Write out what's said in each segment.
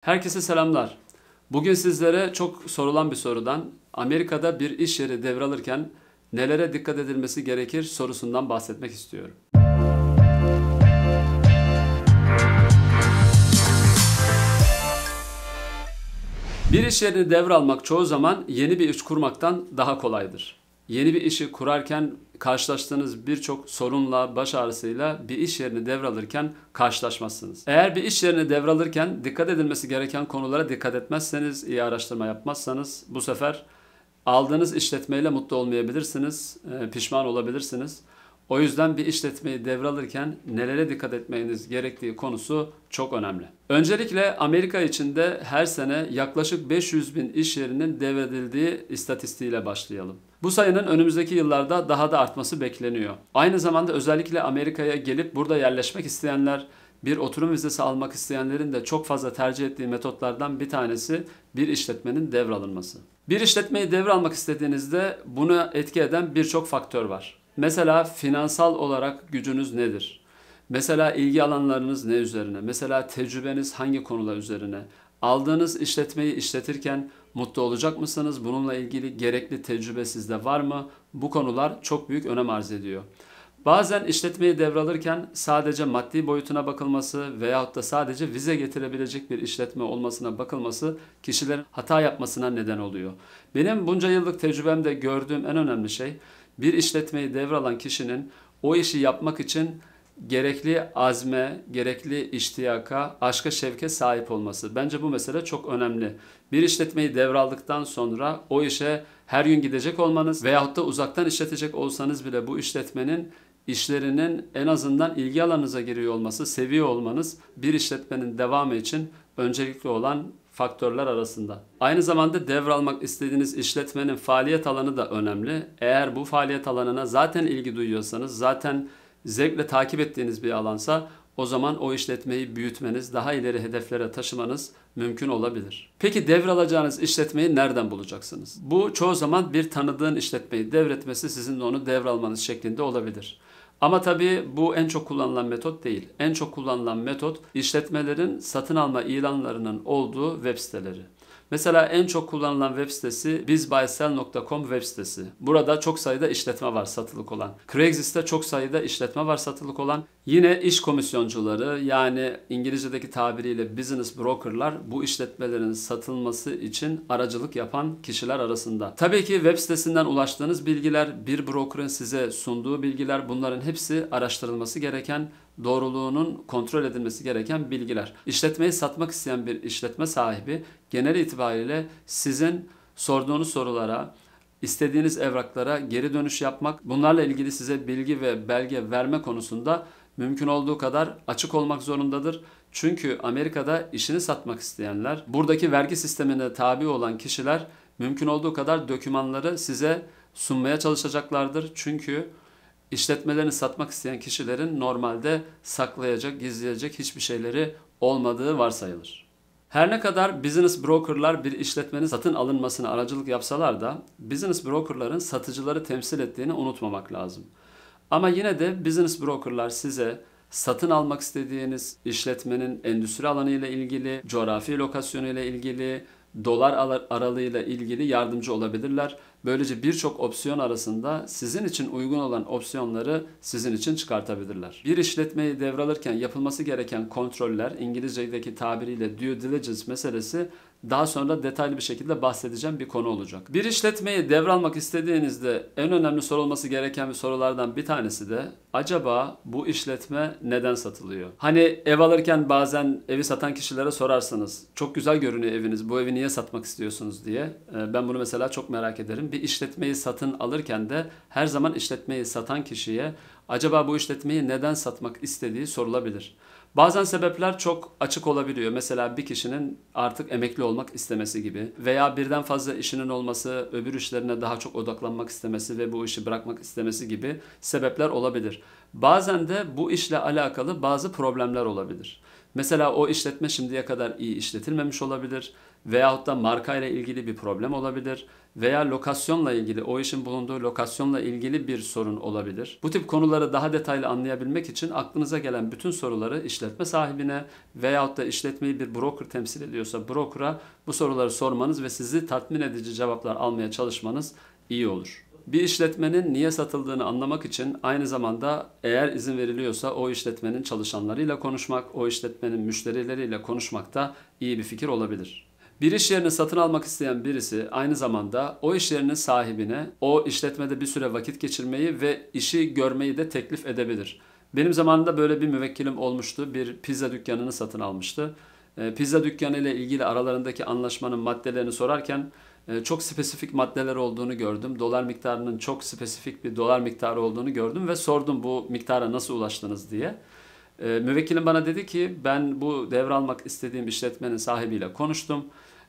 Herkese selamlar. Bugün sizlere çok sorulan bir sorudan Amerika'da bir iş yeri devralırken nelere dikkat edilmesi gerekir sorusundan bahsetmek istiyorum. Bir iş yerini devralmak çoğu zaman yeni bir iş kurmaktan daha kolaydır. Yeni bir işi kurarken karşılaştığınız birçok sorunla, baş ağrısıyla bir iş yerini devralırken karşılaşmazsınız. Eğer bir iş yerini devralırken dikkat edilmesi gereken konulara dikkat etmezseniz, iyi araştırma yapmazsanız bu sefer aldığınız işletmeyle mutlu olmayabilirsiniz, e, pişman olabilirsiniz. O yüzden bir işletmeyi devralırken nelere dikkat etmeniz gerektiği konusu çok önemli. Öncelikle Amerika içinde her sene yaklaşık 500 bin iş yerinin devredildiği istatistiğiyle başlayalım. Bu sayının önümüzdeki yıllarda daha da artması bekleniyor. Aynı zamanda özellikle Amerika'ya gelip burada yerleşmek isteyenler, bir oturum vizesi almak isteyenlerin de çok fazla tercih ettiği metotlardan bir tanesi bir işletmenin devralınması. Bir işletmeyi devralmak istediğinizde bunu etki eden birçok faktör var. Mesela finansal olarak gücünüz nedir? Mesela ilgi alanlarınız ne üzerine? Mesela tecrübeniz hangi konular üzerine? Aldığınız işletmeyi işletirken mutlu olacak mısınız? Bununla ilgili gerekli tecrübe sizde var mı? Bu konular çok büyük önem arz ediyor. Bazen işletmeyi devralırken sadece maddi boyutuna bakılması veyahut da sadece vize getirebilecek bir işletme olmasına bakılması kişilerin hata yapmasına neden oluyor. Benim bunca yıllık tecrübemde gördüğüm en önemli şey bir işletmeyi devralan kişinin o işi yapmak için gerekli azme, gerekli iştiyaka, aşka şevke sahip olması. Bence bu mesele çok önemli. Bir işletmeyi devraldıktan sonra o işe her gün gidecek olmanız veyahut da uzaktan işletecek olsanız bile bu işletmenin işlerinin en azından ilgi alanınıza giriyor olması, seviyor olmanız bir işletmenin devamı için öncelikli olan faktörler arasında. Aynı zamanda devralmak istediğiniz işletmenin faaliyet alanı da önemli. Eğer bu faaliyet alanına zaten ilgi duyuyorsanız, zaten zevkle takip ettiğiniz bir alansa o zaman o işletmeyi büyütmeniz, daha ileri hedeflere taşımanız mümkün olabilir. Peki devralacağınız işletmeyi nereden bulacaksınız? Bu çoğu zaman bir tanıdığın işletmeyi devretmesi sizin de onu devralmanız şeklinde olabilir. Ama tabii bu en çok kullanılan metot değil. En çok kullanılan metot işletmelerin satın alma ilanlarının olduğu web siteleri. Mesela en çok kullanılan web sitesi bizbuysell.com web sitesi. Burada çok sayıda işletme var satılık olan. Craigslist'te çok sayıda işletme var satılık olan. Yine iş komisyoncuları yani İngilizce'deki tabiriyle business brokerlar bu işletmelerin satılması için aracılık yapan kişiler arasında. Tabii ki web sitesinden ulaştığınız bilgiler, bir brokerın size sunduğu bilgiler bunların hepsi araştırılması gereken doğruluğunun kontrol edilmesi gereken bilgiler. İşletmeyi satmak isteyen bir işletme sahibi genel itibariyle sizin sorduğunuz sorulara, istediğiniz evraklara geri dönüş yapmak, bunlarla ilgili size bilgi ve belge verme konusunda mümkün olduğu kadar açık olmak zorundadır. Çünkü Amerika'da işini satmak isteyenler, buradaki vergi sistemine tabi olan kişiler mümkün olduğu kadar dokümanları size sunmaya çalışacaklardır. Çünkü işletmelerini satmak isteyen kişilerin normalde saklayacak, gizleyecek hiçbir şeyleri olmadığı varsayılır. Her ne kadar business brokerlar bir işletmenin satın alınmasına aracılık yapsalar da business brokerların satıcıları temsil ettiğini unutmamak lazım. Ama yine de business brokerlar size satın almak istediğiniz işletmenin endüstri alanı ile ilgili, coğrafi lokasyonu ile ilgili, dolar aralığıyla ilgili yardımcı olabilirler. Böylece birçok opsiyon arasında sizin için uygun olan opsiyonları sizin için çıkartabilirler. Bir işletmeyi devralırken yapılması gereken kontroller, İngilizce'deki tabiriyle due diligence meselesi daha sonra detaylı bir şekilde bahsedeceğim bir konu olacak. Bir işletmeyi devralmak istediğinizde en önemli sorulması gereken bir sorulardan bir tanesi de acaba bu işletme neden satılıyor? Hani ev alırken bazen evi satan kişilere sorarsınız. Çok güzel görünüyor eviniz. Bu evi niye satmak istiyorsunuz diye. Ee, ben bunu mesela çok merak ederim. Bir işletmeyi satın alırken de her zaman işletmeyi satan kişiye acaba bu işletmeyi neden satmak istediği sorulabilir. Bazen sebepler çok açık olabiliyor. Mesela bir kişinin artık emekli olmak istemesi gibi veya birden fazla işinin olması, öbür işlerine daha çok odaklanmak istemesi ve bu işi bırakmak istemesi gibi sebepler olabilir. Bazen de bu işle alakalı bazı problemler olabilir. Mesela o işletme şimdiye kadar iyi işletilmemiş olabilir veyahut da markayla ilgili bir problem olabilir veya lokasyonla ilgili o işin bulunduğu lokasyonla ilgili bir sorun olabilir. Bu tip konuları daha detaylı anlayabilmek için aklınıza gelen bütün soruları işletme sahibine veyahut da işletmeyi bir broker temsil ediyorsa broker'a bu soruları sormanız ve sizi tatmin edici cevaplar almaya çalışmanız iyi olur bir işletmenin niye satıldığını anlamak için aynı zamanda eğer izin veriliyorsa o işletmenin çalışanlarıyla konuşmak, o işletmenin müşterileriyle konuşmak da iyi bir fikir olabilir. Bir iş yerini satın almak isteyen birisi aynı zamanda o iş yerinin sahibine o işletmede bir süre vakit geçirmeyi ve işi görmeyi de teklif edebilir. Benim zamanımda böyle bir müvekkilim olmuştu. Bir pizza dükkanını satın almıştı. Ee, pizza dükkanı ile ilgili aralarındaki anlaşmanın maddelerini sorarken e, çok spesifik maddeler olduğunu gördüm. Dolar miktarının çok spesifik bir dolar miktarı olduğunu gördüm ve sordum bu miktara nasıl ulaştınız diye. E, Müvekkilim bana dedi ki ben bu devralmak istediğim işletmenin sahibiyle konuştum.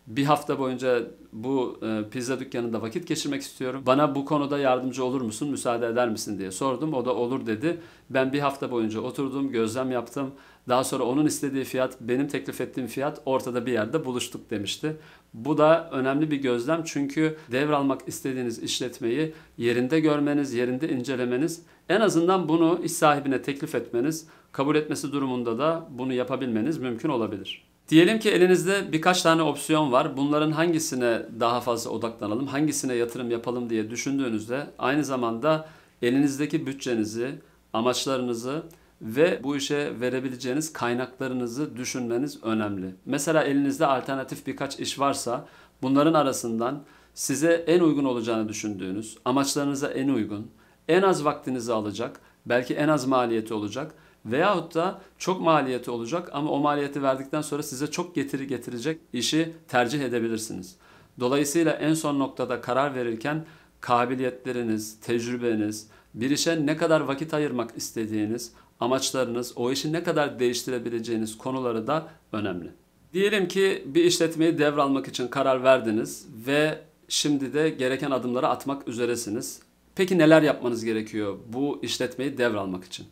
Bir hafta boyunca bu e, pizza dükkanında vakit geçirmek istiyorum. Bana bu konuda yardımcı olur musun, müsaade eder misin diye sordum. O da olur dedi. Ben bir hafta boyunca oturdum, gözlem yaptım. Daha sonra onun istediği fiyat, benim teklif ettiğim fiyat ortada bir yerde buluştuk demişti. Bu da önemli bir gözlem çünkü devralmak istediğiniz işletmeyi yerinde görmeniz, yerinde incelemeniz, en azından bunu iş sahibine teklif etmeniz, kabul etmesi durumunda da bunu yapabilmeniz mümkün olabilir. Diyelim ki elinizde birkaç tane opsiyon var. Bunların hangisine daha fazla odaklanalım, hangisine yatırım yapalım diye düşündüğünüzde aynı zamanda elinizdeki bütçenizi, amaçlarınızı ve bu işe verebileceğiniz kaynaklarınızı düşünmeniz önemli. Mesela elinizde alternatif birkaç iş varsa bunların arasından size en uygun olacağını düşündüğünüz, amaçlarınıza en uygun, en az vaktinizi alacak, belki en az maliyeti olacak Veyahut da çok maliyeti olacak ama o maliyeti verdikten sonra size çok getiri getirecek işi tercih edebilirsiniz. Dolayısıyla en son noktada karar verirken kabiliyetleriniz, tecrübeniz, bir işe ne kadar vakit ayırmak istediğiniz, amaçlarınız, o işi ne kadar değiştirebileceğiniz konuları da önemli. Diyelim ki bir işletmeyi devralmak için karar verdiniz ve şimdi de gereken adımları atmak üzeresiniz. Peki neler yapmanız gerekiyor bu işletmeyi devralmak için?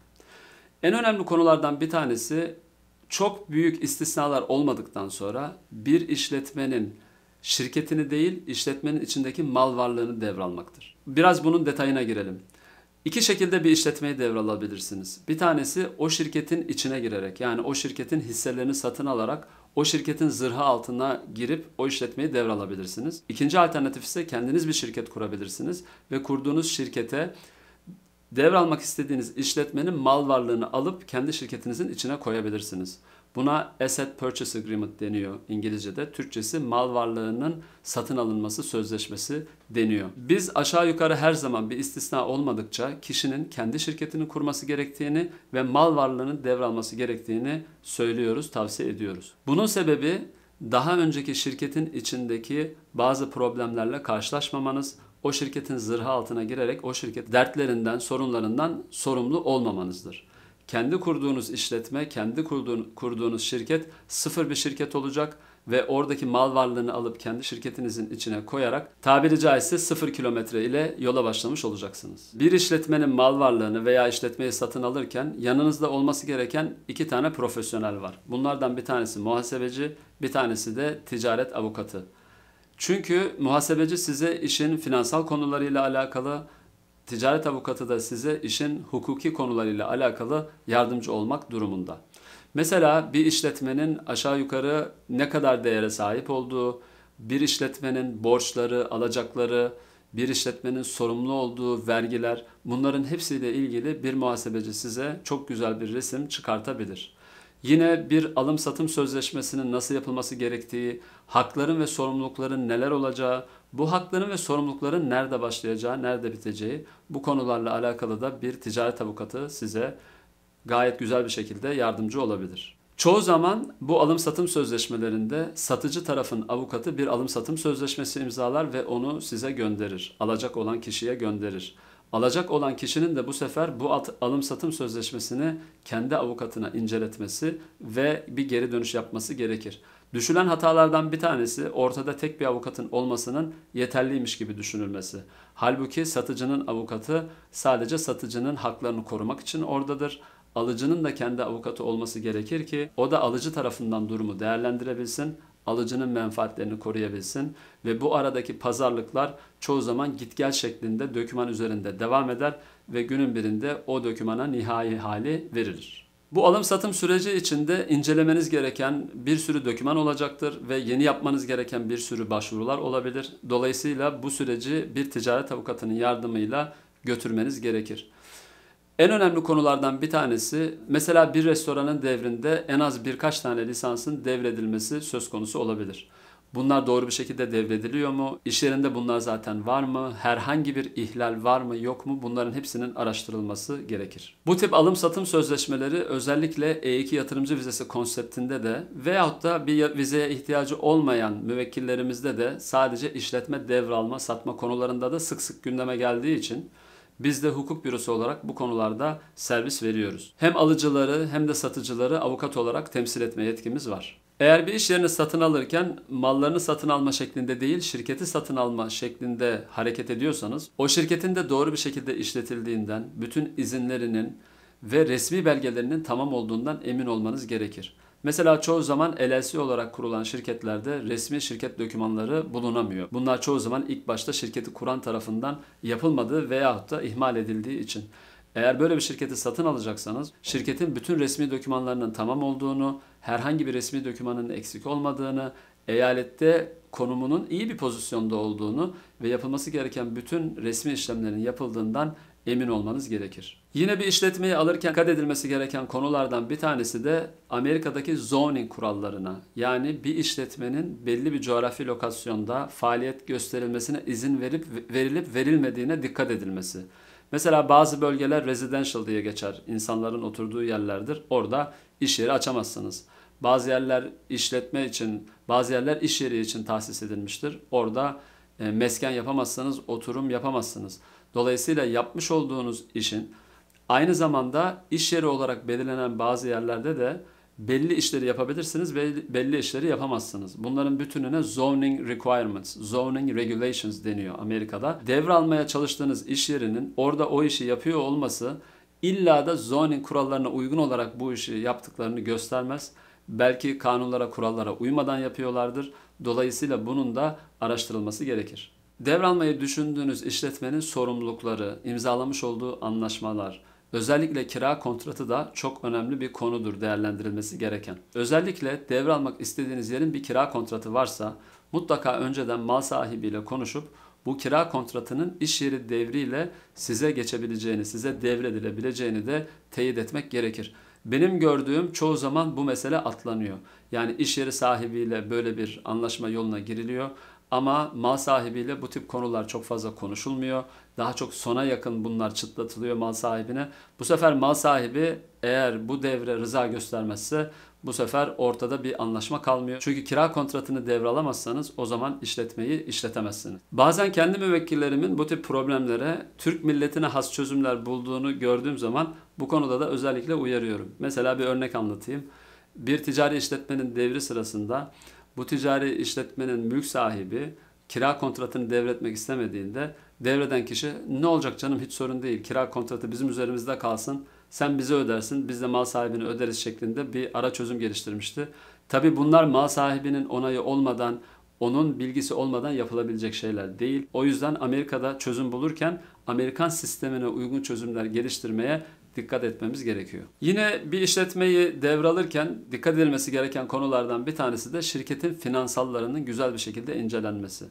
En önemli konulardan bir tanesi çok büyük istisnalar olmadıktan sonra bir işletmenin şirketini değil işletmenin içindeki mal varlığını devralmaktır. Biraz bunun detayına girelim. İki şekilde bir işletmeyi devralabilirsiniz. Bir tanesi o şirketin içine girerek yani o şirketin hisselerini satın alarak o şirketin zırhı altına girip o işletmeyi devralabilirsiniz. İkinci alternatif ise kendiniz bir şirket kurabilirsiniz ve kurduğunuz şirkete Devralmak istediğiniz işletmenin mal varlığını alıp kendi şirketinizin içine koyabilirsiniz. Buna Asset Purchase Agreement deniyor İngilizce'de. Türkçesi mal varlığının satın alınması sözleşmesi deniyor. Biz aşağı yukarı her zaman bir istisna olmadıkça kişinin kendi şirketini kurması gerektiğini ve mal varlığını devralması gerektiğini söylüyoruz, tavsiye ediyoruz. Bunun sebebi daha önceki şirketin içindeki bazı problemlerle karşılaşmamanız, o şirketin zırhı altına girerek o şirket dertlerinden, sorunlarından sorumlu olmamanızdır. Kendi kurduğunuz işletme, kendi kurduğunuz şirket sıfır bir şirket olacak ve oradaki mal varlığını alıp kendi şirketinizin içine koyarak tabiri caizse sıfır kilometre ile yola başlamış olacaksınız. Bir işletmenin mal varlığını veya işletmeyi satın alırken yanınızda olması gereken iki tane profesyonel var. Bunlardan bir tanesi muhasebeci, bir tanesi de ticaret avukatı. Çünkü muhasebeci size işin finansal konularıyla alakalı, ticaret avukatı da size işin hukuki konularıyla alakalı yardımcı olmak durumunda. Mesela bir işletmenin aşağı yukarı ne kadar değere sahip olduğu, bir işletmenin borçları, alacakları, bir işletmenin sorumlu olduğu vergiler bunların hepsiyle ilgili bir muhasebeci size çok güzel bir resim çıkartabilir. Yine bir alım satım sözleşmesinin nasıl yapılması gerektiği, hakların ve sorumlulukların neler olacağı, bu hakların ve sorumlulukların nerede başlayacağı, nerede biteceği bu konularla alakalı da bir ticaret avukatı size gayet güzel bir şekilde yardımcı olabilir. Çoğu zaman bu alım satım sözleşmelerinde satıcı tarafın avukatı bir alım satım sözleşmesi imzalar ve onu size gönderir. Alacak olan kişiye gönderir. Alacak olan kişinin de bu sefer bu alım satım sözleşmesini kendi avukatına inceletmesi ve bir geri dönüş yapması gerekir. Düşülen hatalardan bir tanesi ortada tek bir avukatın olmasının yeterliymiş gibi düşünülmesi. Halbuki satıcının avukatı sadece satıcının haklarını korumak için oradadır. Alıcının da kendi avukatı olması gerekir ki o da alıcı tarafından durumu değerlendirebilsin alıcının menfaatlerini koruyabilsin ve bu aradaki pazarlıklar çoğu zaman git gel şeklinde döküman üzerinde devam eder ve günün birinde o dökümana nihai hali verilir. Bu alım satım süreci içinde incelemeniz gereken bir sürü döküman olacaktır ve yeni yapmanız gereken bir sürü başvurular olabilir. Dolayısıyla bu süreci bir ticaret avukatının yardımıyla götürmeniz gerekir. En önemli konulardan bir tanesi mesela bir restoranın devrinde en az birkaç tane lisansın devredilmesi söz konusu olabilir. Bunlar doğru bir şekilde devrediliyor mu? İş yerinde bunlar zaten var mı? Herhangi bir ihlal var mı yok mu? Bunların hepsinin araştırılması gerekir. Bu tip alım satım sözleşmeleri özellikle E2 yatırımcı vizesi konseptinde de veyahut da bir vizeye ihtiyacı olmayan müvekkillerimizde de sadece işletme devralma satma konularında da sık sık gündeme geldiği için biz de hukuk bürosu olarak bu konularda servis veriyoruz. Hem alıcıları hem de satıcıları avukat olarak temsil etme yetkimiz var. Eğer bir iş yerini satın alırken mallarını satın alma şeklinde değil şirketi satın alma şeklinde hareket ediyorsanız o şirketin de doğru bir şekilde işletildiğinden, bütün izinlerinin ve resmi belgelerinin tamam olduğundan emin olmanız gerekir. Mesela çoğu zaman LLC olarak kurulan şirketlerde resmi şirket dokümanları bulunamıyor. Bunlar çoğu zaman ilk başta şirketi kuran tarafından yapılmadığı veyahut da ihmal edildiği için. Eğer böyle bir şirketi satın alacaksanız şirketin bütün resmi dokümanlarının tamam olduğunu, herhangi bir resmi dokümanın eksik olmadığını, eyalette konumunun iyi bir pozisyonda olduğunu ve yapılması gereken bütün resmi işlemlerin yapıldığından emin olmanız gerekir. Yine bir işletmeyi alırken dikkat edilmesi gereken konulardan bir tanesi de Amerika'daki zoning kurallarına yani bir işletmenin belli bir coğrafi lokasyonda faaliyet gösterilmesine izin verip verilip verilmediğine dikkat edilmesi. Mesela bazı bölgeler residential diye geçer. İnsanların oturduğu yerlerdir. Orada iş yeri açamazsınız. Bazı yerler işletme için, bazı yerler iş yeri için tahsis edilmiştir. Orada e, mesken yapamazsınız, oturum yapamazsınız. Dolayısıyla yapmış olduğunuz işin aynı zamanda iş yeri olarak belirlenen bazı yerlerde de belli işleri yapabilirsiniz, ve belli işleri yapamazsınız. Bunların bütününe zoning requirements, zoning regulations deniyor Amerika'da. Devralmaya çalıştığınız iş yerinin orada o işi yapıyor olması illa da zoning kurallarına uygun olarak bu işi yaptıklarını göstermez. Belki kanunlara, kurallara uymadan yapıyorlardır. Dolayısıyla bunun da araştırılması gerekir. Devralmayı düşündüğünüz işletmenin sorumlulukları, imzalamış olduğu anlaşmalar, özellikle kira kontratı da çok önemli bir konudur değerlendirilmesi gereken. Özellikle devralmak istediğiniz yerin bir kira kontratı varsa mutlaka önceden mal sahibiyle konuşup bu kira kontratının iş yeri devriyle size geçebileceğini, size devredilebileceğini de teyit etmek gerekir. Benim gördüğüm çoğu zaman bu mesele atlanıyor. Yani iş yeri sahibiyle böyle bir anlaşma yoluna giriliyor ama mal sahibiyle bu tip konular çok fazla konuşulmuyor. Daha çok sona yakın bunlar çıtlatılıyor mal sahibine. Bu sefer mal sahibi eğer bu devre rıza göstermezse bu sefer ortada bir anlaşma kalmıyor. Çünkü kira kontratını devralamazsanız o zaman işletmeyi işletemezsiniz. Bazen kendi müvekkillerimin bu tip problemlere Türk milletine has çözümler bulduğunu gördüğüm zaman bu konuda da özellikle uyarıyorum. Mesela bir örnek anlatayım. Bir ticari işletmenin devri sırasında bu ticari işletmenin mülk sahibi kira kontratını devretmek istemediğinde devreden kişi ne olacak canım hiç sorun değil. Kira kontratı bizim üzerimizde kalsın. Sen bize ödersin, biz de mal sahibini öderiz şeklinde bir ara çözüm geliştirmişti. Tabi bunlar mal sahibinin onayı olmadan, onun bilgisi olmadan yapılabilecek şeyler değil. O yüzden Amerika'da çözüm bulurken Amerikan sistemine uygun çözümler geliştirmeye dikkat etmemiz gerekiyor. Yine bir işletmeyi devralırken dikkat edilmesi gereken konulardan bir tanesi de şirketin finansallarının güzel bir şekilde incelenmesi.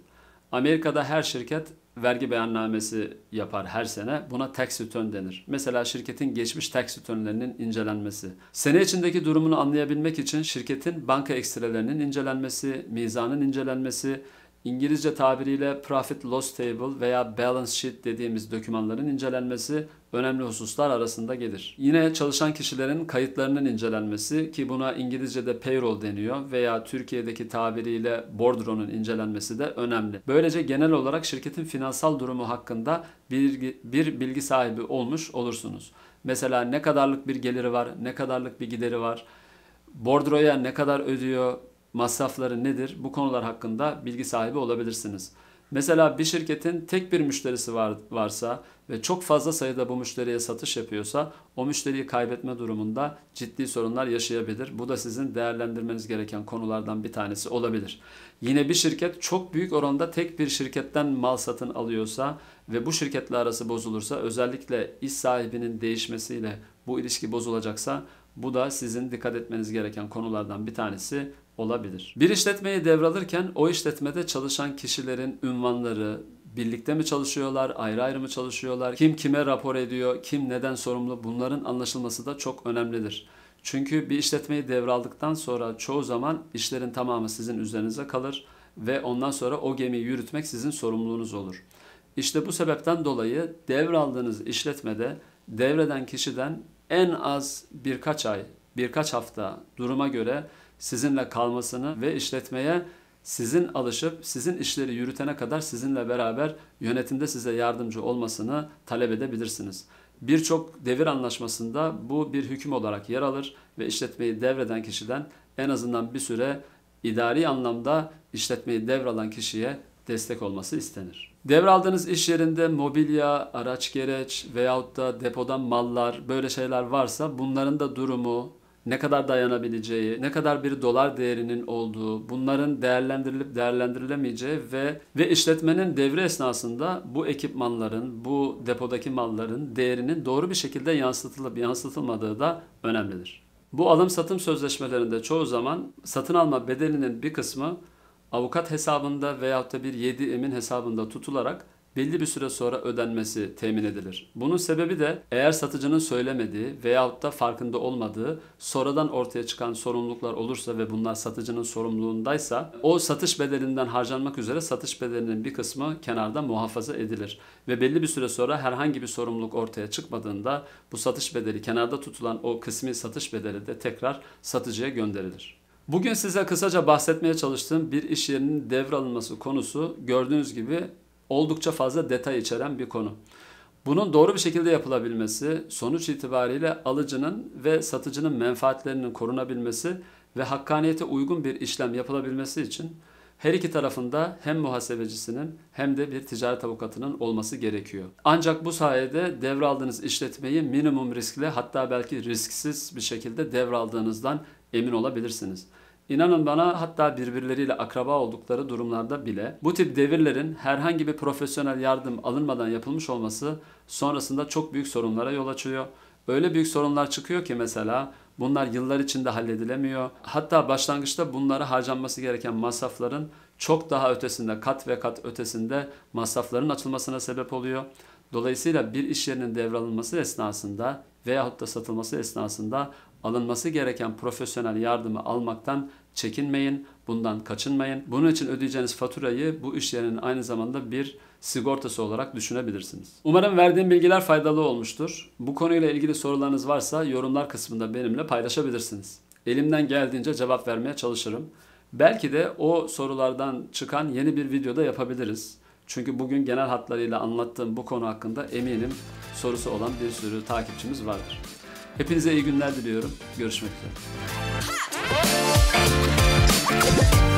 Amerika'da her şirket vergi beyannamesi yapar her sene. Buna tax return denir. Mesela şirketin geçmiş tax returnlerinin incelenmesi. Sene içindeki durumunu anlayabilmek için şirketin banka ekstrelerinin incelenmesi, mizanın incelenmesi, İngilizce tabiriyle Profit Loss Table veya Balance Sheet dediğimiz dokümanların incelenmesi önemli hususlar arasında gelir. Yine çalışan kişilerin kayıtlarının incelenmesi ki buna İngilizce'de payroll deniyor veya Türkiye'deki tabiriyle bordronun incelenmesi de önemli. Böylece genel olarak şirketin finansal durumu hakkında bir, bir bilgi sahibi olmuş olursunuz. Mesela ne kadarlık bir geliri var, ne kadarlık bir gideri var, bordroya ne kadar ödüyor, masrafları nedir? Bu konular hakkında bilgi sahibi olabilirsiniz. Mesela bir şirketin tek bir müşterisi var, varsa ve çok fazla sayıda bu müşteriye satış yapıyorsa o müşteriyi kaybetme durumunda ciddi sorunlar yaşayabilir. Bu da sizin değerlendirmeniz gereken konulardan bir tanesi olabilir. Yine bir şirket çok büyük oranda tek bir şirketten mal satın alıyorsa ve bu şirketle arası bozulursa özellikle iş sahibinin değişmesiyle bu ilişki bozulacaksa bu da sizin dikkat etmeniz gereken konulardan bir tanesi olabilir. Bir işletmeyi devralırken o işletmede çalışan kişilerin ünvanları, birlikte mi çalışıyorlar, ayrı ayrı mı çalışıyorlar, kim kime rapor ediyor, kim neden sorumlu bunların anlaşılması da çok önemlidir. Çünkü bir işletmeyi devraldıktan sonra çoğu zaman işlerin tamamı sizin üzerinize kalır ve ondan sonra o gemiyi yürütmek sizin sorumluluğunuz olur. İşte bu sebepten dolayı devraldığınız işletmede devreden kişiden en az birkaç ay, birkaç hafta duruma göre sizinle kalmasını ve işletmeye sizin alışıp sizin işleri yürütene kadar sizinle beraber yönetimde size yardımcı olmasını talep edebilirsiniz. Birçok devir anlaşmasında bu bir hüküm olarak yer alır ve işletmeyi devreden kişiden en azından bir süre idari anlamda işletmeyi devralan kişiye destek olması istenir. Devraldığınız iş yerinde mobilya, araç gereç veyahut da depodan mallar böyle şeyler varsa bunların da durumu, ne kadar dayanabileceği, ne kadar bir dolar değerinin olduğu, bunların değerlendirilip değerlendirilemeyeceği ve ve işletmenin devre esnasında bu ekipmanların, bu depodaki malların değerinin doğru bir şekilde yansıtılıp yansıtılmadığı da önemlidir. Bu alım satım sözleşmelerinde çoğu zaman satın alma bedelinin bir kısmı avukat hesabında veyahut da bir yedi emin hesabında tutularak belli bir süre sonra ödenmesi temin edilir. Bunun sebebi de eğer satıcının söylemediği veyahut da farkında olmadığı sonradan ortaya çıkan sorumluluklar olursa ve bunlar satıcının sorumluluğundaysa o satış bedelinden harcanmak üzere satış bedelinin bir kısmı kenarda muhafaza edilir. Ve belli bir süre sonra herhangi bir sorumluluk ortaya çıkmadığında bu satış bedeli kenarda tutulan o kısmi satış bedeli de tekrar satıcıya gönderilir. Bugün size kısaca bahsetmeye çalıştığım bir iş yerinin devralınması konusu gördüğünüz gibi oldukça fazla detay içeren bir konu. Bunun doğru bir şekilde yapılabilmesi, sonuç itibariyle alıcının ve satıcının menfaatlerinin korunabilmesi ve hakkaniyete uygun bir işlem yapılabilmesi için her iki tarafında hem muhasebecisinin hem de bir ticaret avukatının olması gerekiyor. Ancak bu sayede devraldığınız işletmeyi minimum riskle hatta belki risksiz bir şekilde devraldığınızdan emin olabilirsiniz. İnanın bana hatta birbirleriyle akraba oldukları durumlarda bile bu tip devirlerin herhangi bir profesyonel yardım alınmadan yapılmış olması sonrasında çok büyük sorunlara yol açıyor. Öyle büyük sorunlar çıkıyor ki mesela bunlar yıllar içinde halledilemiyor. Hatta başlangıçta bunlara harcanması gereken masrafların çok daha ötesinde, kat ve kat ötesinde masrafların açılmasına sebep oluyor. Dolayısıyla bir iş yerinin devralınması esnasında veyahut da satılması esnasında alınması gereken profesyonel yardımı almaktan çekinmeyin, bundan kaçınmayın. Bunun için ödeyeceğiniz faturayı bu iş yerinin aynı zamanda bir sigortası olarak düşünebilirsiniz. Umarım verdiğim bilgiler faydalı olmuştur. Bu konuyla ilgili sorularınız varsa yorumlar kısmında benimle paylaşabilirsiniz. Elimden geldiğince cevap vermeye çalışırım. Belki de o sorulardan çıkan yeni bir videoda yapabiliriz. Çünkü bugün genel hatlarıyla anlattığım bu konu hakkında eminim sorusu olan bir sürü takipçimiz vardır. Hepinize iyi günler diliyorum. Görüşmek üzere.